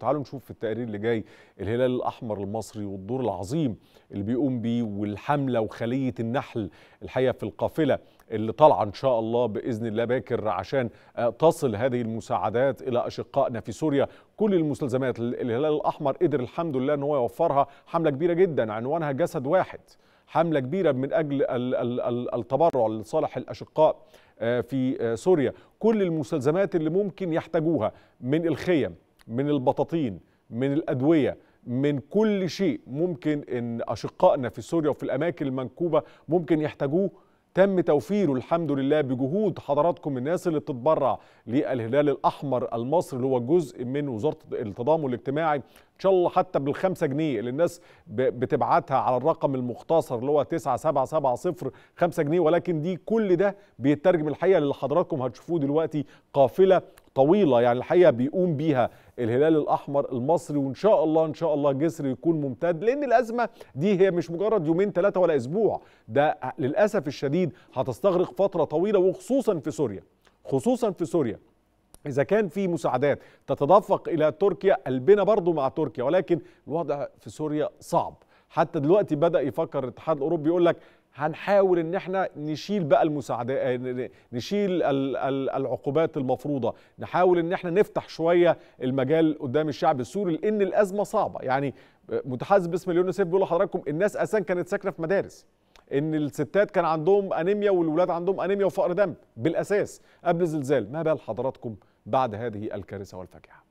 تعالوا نشوف في التقرير اللي جاي الهلال الاحمر المصري والدور العظيم اللي بيقوم بيه والحمله وخليه النحل الحقيقه في القافله اللي طالعه ان شاء الله باذن الله باكر عشان آه، تصل هذه المساعدات الى اشقائنا في سوريا كل المستلزمات الهلال الاحمر قدر الحمد لله ان هو يوفرها حمله كبيره جدا عنوانها جسد واحد حملة كبيرة من أجل التبرع لصالح الأشقاء آه، في آه، سوريا كل المستلزمات اللي ممكن يحتاجوها من الخيم من البطاطين من الادويه من كل شيء ممكن ان اشقائنا في سوريا وفي الاماكن المنكوبه ممكن يحتاجوه تم توفيره الحمد لله بجهود حضراتكم الناس اللي بتتبرع للهلال الاحمر المصري اللي هو جزء من وزاره التضامن الاجتماعي ان شاء الله حتى بالخمسة جنيه اللي الناس بتبعتها على الرقم المختصر اللي هو 9770 5 جنيه ولكن دي كل ده بيترجم الحقيقه اللي حضراتكم هتشوفوه دلوقتي قافله طويله يعني الحقيقه بيقوم بيها الهلال الاحمر المصري وان شاء الله ان شاء الله جسر يكون ممتد لان الازمه دي هي مش مجرد يومين ثلاثه ولا اسبوع ده للاسف الشديد هتستغرق فتره طويله وخصوصا في سوريا خصوصا في سوريا إذا كان في مساعدات تتدفق إلى تركيا قلبنا برضو مع تركيا ولكن الوضع في سوريا صعب حتى دلوقتي بدأ يفكر الاتحاد الأوروبي يقول لك هنحاول ان احنا نشيل بقى المساعدات آه، نشيل العقوبات المفروضه نحاول ان احنا نفتح شويه المجال قدام الشعب السوري لان الازمه صعبه يعني متحاز باسم اليونيسف سيف بيقول لحضراتكم الناس اساسا كانت ساكنه في مدارس ان الستات كان عندهم انيميا والولاد عندهم انيميا وفقر دم بالاساس قبل الزلزال ما بال حضراتكم بعد هذه الكارثه والفاجعه.